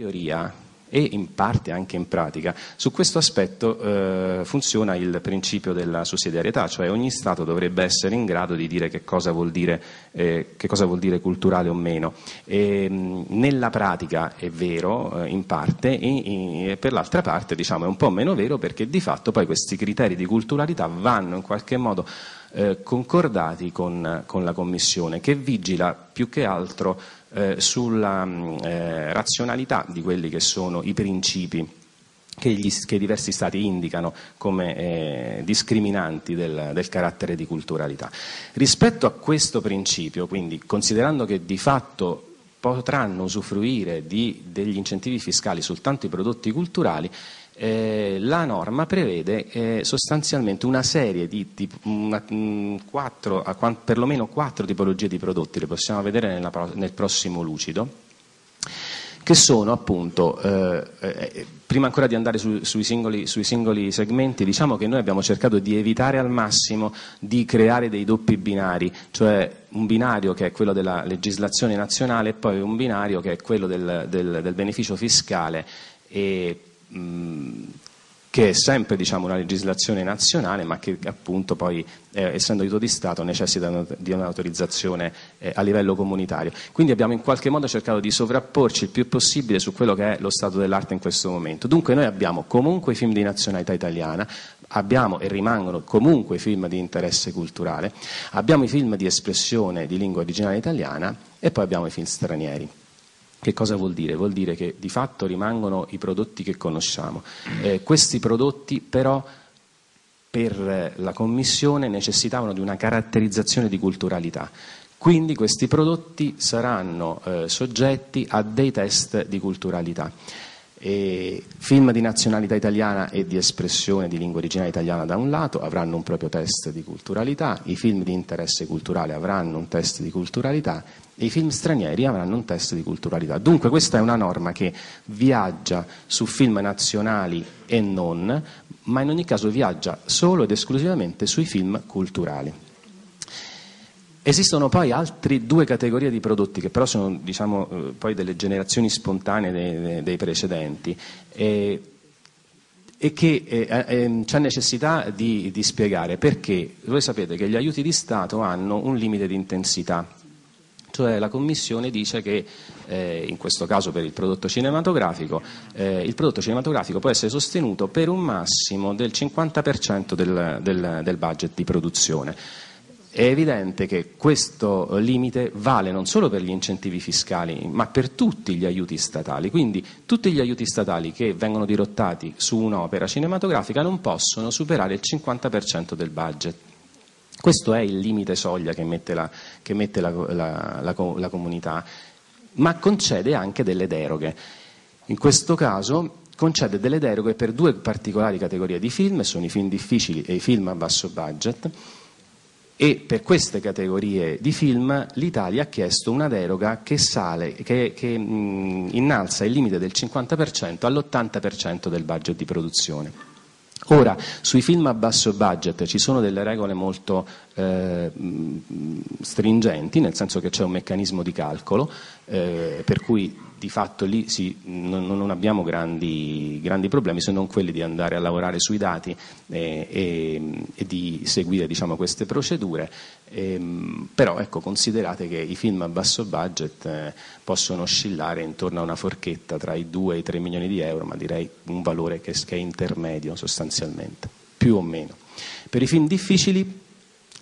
teoria e in parte anche in pratica, su questo aspetto eh, funziona il principio della sussidiarietà, cioè ogni Stato dovrebbe essere in grado di dire che cosa vuol dire, eh, cosa vuol dire culturale o meno. E, ehm, nella pratica è vero eh, in parte e, e per l'altra parte diciamo, è un po' meno vero perché di fatto poi questi criteri di culturalità vanno in qualche modo eh, concordati con, con la Commissione che vigila più che altro eh, sulla eh, razionalità di quelli che sono i principi che, gli, che i diversi stati indicano come eh, discriminanti del, del, carattere di culturalità. Rispetto a questo principio, quindi considerando che di fatto potranno usufruire di, degli incentivi fiscali soltanto i prodotti culturali, eh, la norma prevede eh, sostanzialmente una serie di, di una, mh, mm, quattro, quant, perlomeno quattro tipologie di prodotti, le possiamo vedere nella, nel prossimo lucido, che sono appunto, eh, eh, eh, prima ancora di andare su, sui, singoli, sui, singoli, segmenti, diciamo che noi abbiamo cercato di evitare al massimo di creare dei doppi binari, cioè un binario che è quello della legislazione nazionale e poi un binario che è quello del, del, del beneficio fiscale e che è sempre diciamo, una legislazione nazionale, ma che appunto poi, eh, essendo aiuto di Stato, necessita di un'autorizzazione eh, a livello comunitario. Quindi abbiamo in qualche modo cercato di sovrapporci il più possibile su quello che è lo stato dell'arte in questo momento. Dunque noi abbiamo comunque i film di nazionalità italiana, abbiamo e rimangono comunque i film di interesse culturale, abbiamo i film di espressione di lingua originale italiana e poi abbiamo i film stranieri. Che cosa vuol dire? Vuol dire che di fatto rimangono i prodotti che conosciamo. Eh, questi prodotti però per la Commissione necessitavano di una caratterizzazione di culturalità. Quindi questi prodotti saranno eh, soggetti a dei test di culturalità. E film di nazionalità italiana e di espressione di lingua originale italiana da un lato avranno un proprio test di culturalità, i film di interesse culturale avranno un test di culturalità e i film stranieri avranno un test di culturalità. Dunque questa è una norma che viaggia su film nazionali e non, ma in ogni caso viaggia solo ed esclusivamente sui film culturali. Esistono poi altre due categorie di prodotti che però sono diciamo, eh, poi delle generazioni spontanee dei, dei precedenti e, e che eh, eh, ehm, c'è necessità di, di spiegare perché voi sapete che gli aiuti di Stato hanno un limite di intensità cioè la Commissione dice che eh, in questo caso per il prodotto cinematografico eh, il prodotto cinematografico può essere sostenuto per un massimo del 50% del, del, del budget di produzione. È evidente che questo limite vale non solo per gli incentivi fiscali, ma per tutti gli aiuti statali. Quindi tutti gli aiuti statali che vengono dirottati su un'opera cinematografica non possono superare il 50% del budget. Questo è il limite soglia che mette la, che mette la, la, la comunità, ma concede anche delle deroghe. In questo caso concede delle deroghe per due particolari categorie di film, sono i film difficili e i film a basso budget, e per queste categorie di film l'Italia ha chiesto una deroga che, sale, che, che mh, mm, innalza il limite del 50% all'80% del budget di produzione. Ora, sui film a basso budget ci sono delle regole molto eh, stringenti, nel senso che c'è un meccanismo di calcolo, eh, per cui di fatto lì sì, non, non, abbiamo grandi, grandi, problemi se non quelli di andare a lavorare sui dati e, eh, e, e di seguire diciamo, queste procedure. E, ehm, però ecco, considerate che i film a basso budget eh, possono oscillare intorno a una forchetta tra i 2 e i 3 milioni di euro, ma direi un valore che, che è intermedio sostanzialmente, più o meno. Per i film difficili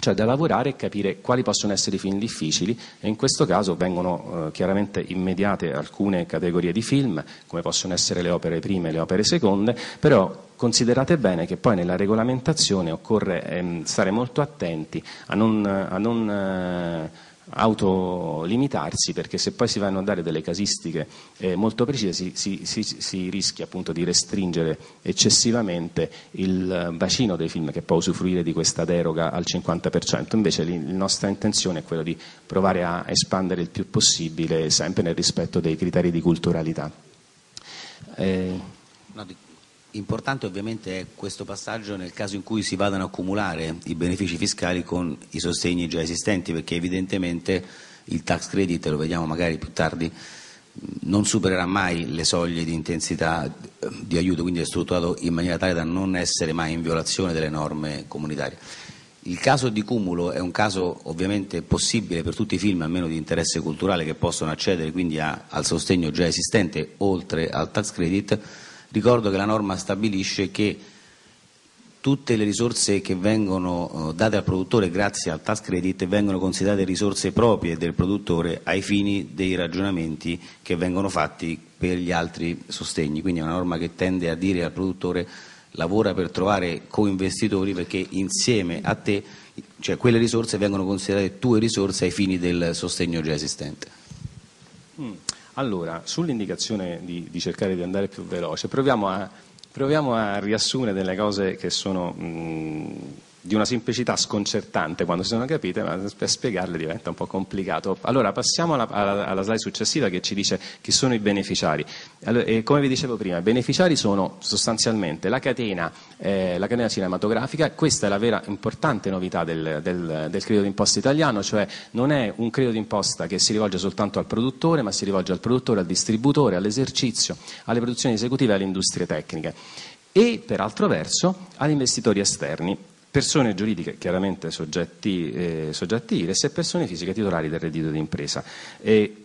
cioè da lavorare e capire quali possono essere i film difficili e in questo caso vengono eh, chiaramente immediate alcune categorie di film, come possono essere le opere prime e le opere seconde, però considerate bene che poi nella regolamentazione occorre ehm, stare molto attenti a non, a non eh, autolimitarsi perché se poi si vanno a dare delle casistiche eh, molto precise si, si, si, si, rischia appunto di restringere eccessivamente il eh, bacino dei film che può usufruire di questa deroga al 50%, invece la nostra intenzione è quella di provare a espandere il più possibile sempre nel rispetto dei criteri di culturalità. Eh... Importante ovviamente è questo passaggio nel caso in cui si vadano a accumulare i benefici fiscali con i sostegni già esistenti, perché evidentemente il tax credit, lo vediamo magari più tardi, non supererà mai le soglie di intensità eh, di aiuto, quindi è strutturato in maniera tale da non essere mai in violazione delle norme comunitarie. Il caso di cumulo è un caso ovviamente possibile per tutti i film, almeno di interesse culturale, che possono accedere quindi a, al sostegno già esistente oltre al tax credit Ricordo che la norma stabilisce che tutte le risorse che vengono eh, date al produttore grazie al tax credit vengono considerate risorse proprie del produttore ai fini dei ragionamenti che vengono fatti per gli altri sostegni, quindi è una norma che tende a dire al produttore lavora per trovare coinvestitori perché insieme a te, cioè quelle risorse vengono considerate tue risorse ai fini del sostegno già esistente. Mm. Allora, sull'indicazione di, di, cercare di andare più veloce, proviamo a, proviamo a riassumere delle cose che sono mh, di una semplicità sconcertante quando si sono capite, ma per spiegarle diventa un po' complicato. Allora passiamo alla, alla, alla slide successiva che ci dice chi sono i beneficiari. Allora, come vi dicevo prima, i beneficiari sono sostanzialmente la catena, eh, la catena cinematografica, questa è la vera importante novità del, del, del credito d'imposta italiano, cioè non è un credito d'imposta che si rivolge soltanto al produttore, ma si rivolge al produttore, al distributore, all'esercizio, alle produzioni esecutive e alle industrie tecniche e per altro verso agli investitori esterni persone giuridiche chiaramente soggetti, eh, soggetti IRES e persone fisiche titolari del reddito di impresa. E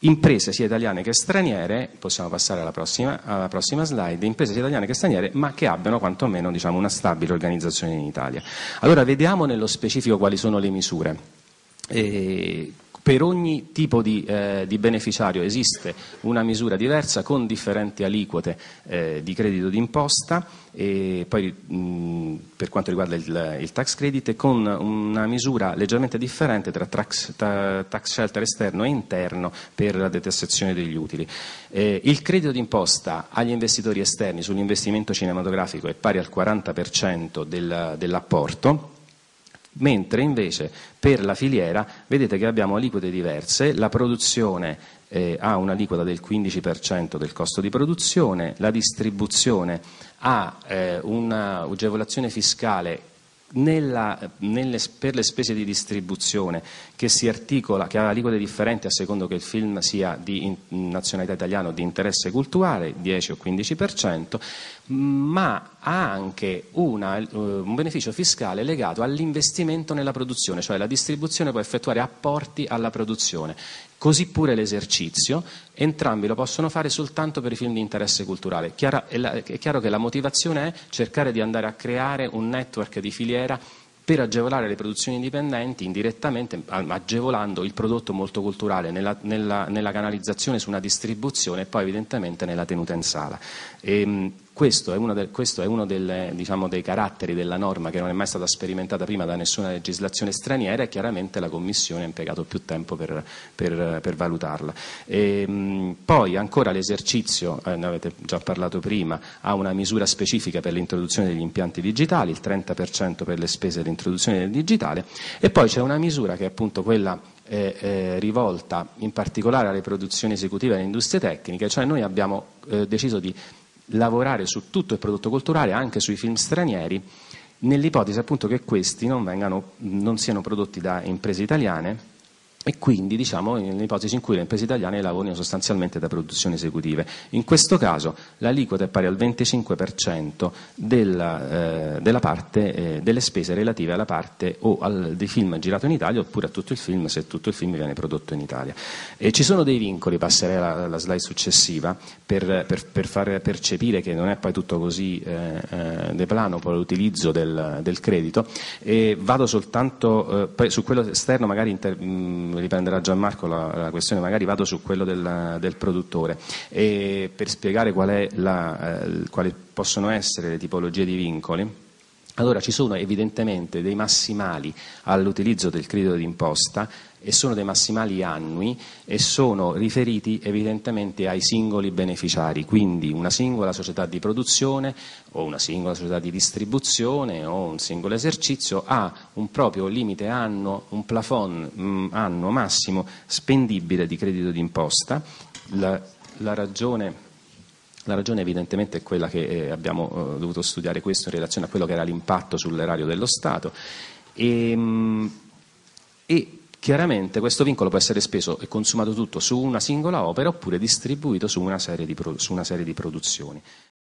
imprese sia italiane che straniere, possiamo passare alla prossima, alla prossima, slide, imprese sia italiane che straniere, ma che abbiano quantomeno diciamo, una stabile organizzazione in Italia. Allora vediamo nello specifico quali sono le misure. E per ogni tipo di, eh, di, beneficiario esiste una misura diversa con differenti aliquote eh, di credito d'imposta e poi mh, per quanto riguarda il, il, tax credit e con una misura leggermente differente tra tax, ta, tax shelter esterno e interno per la detassazione degli utili. Eh, il credito d'imposta agli investitori esterni sull'investimento cinematografico è pari al 40% del, dell'apporto mentre invece per la filiera vedete che abbiamo aliquote diverse, la produzione eh, ha un'aliquota del 15% del costo di produzione, la distribuzione ha eh, un'agevolazione fiscale nella, nelle, per le spese di distribuzione che si articola, che ha aliquote differenti a secondo che il film sia di in, nazionalità italiana o di interesse culturale, 10 o 15%, ma ha anche una, eh, un beneficio fiscale legato all'investimento nella produzione, cioè la distribuzione può effettuare apporti alla produzione Così pure l'esercizio, entrambi lo possono fare soltanto per i film di interesse culturale. Chiara, è, la, è chiaro che la motivazione è cercare di andare a creare un network di filiera per agevolare le produzioni indipendenti indirettamente agevolando il prodotto molto culturale nella, nella, nella canalizzazione su una distribuzione e poi evidentemente nella tenuta in sala. E, ehm, questo è uno, del, questo è uno del, diciamo, dei caratteri della norma che non è mai stata sperimentata prima da nessuna legislazione straniera e chiaramente la Commissione ha impiegato più tempo per, per, per valutarla. E, ehm, poi ancora l'esercizio, eh, ne avete già parlato prima, ha una misura specifica per l'introduzione degli impianti digitali, il 30% per le spese di introduzione del digitale e poi c'è una misura che è appunto quella eh, eh, rivolta in particolare alle produzioni esecutive e alle industrie tecniche, cioè noi abbiamo eh, deciso di lavorare su tutto il prodotto culturale, anche sui film stranieri, nell'ipotesi appunto che questi non, vengano, non siano prodotti da imprese italiane e quindi diciamo nell'ipotesi in cui le imprese italiane lavorino sostanzialmente da produzioni esecutive. In questo caso l'aliquota è pari al 25% della, eh, della parte, eh, delle spese relative alla parte o al, dei film girato in Italia oppure a tutto il film se tutto il film viene prodotto in Italia. E ci sono dei vincoli, passerei alla, alla slide successiva, per, per, per, far percepire che non è poi tutto così eh, eh de plano poi l'utilizzo del, del, credito e vado soltanto eh, poi su quello esterno magari inter, mh, mm, riprenderà Gianmarco la, la questione, magari vado su quello del, del produttore. E per spiegare qual la, eh, quali possono essere le tipologie di vincoli, allora ci sono evidentemente dei massimali all'utilizzo del credito d'imposta e sono dei massimali annui e sono riferiti evidentemente ai singoli beneficiari, quindi una singola società di produzione o una singola società di distribuzione o un singolo esercizio ha un proprio limite annuo, un plafond mh, mm, annuo massimo spendibile di credito d'imposta. La, la ragione la ragione evidentemente è quella che eh, abbiamo eh, dovuto studiare questo in relazione a quello che era l'impatto sull'erario dello Stato e, ehm, e chiaramente questo vincolo può essere speso e consumato tutto su una singola opera oppure distribuito su una serie di, pro, una serie di produzioni.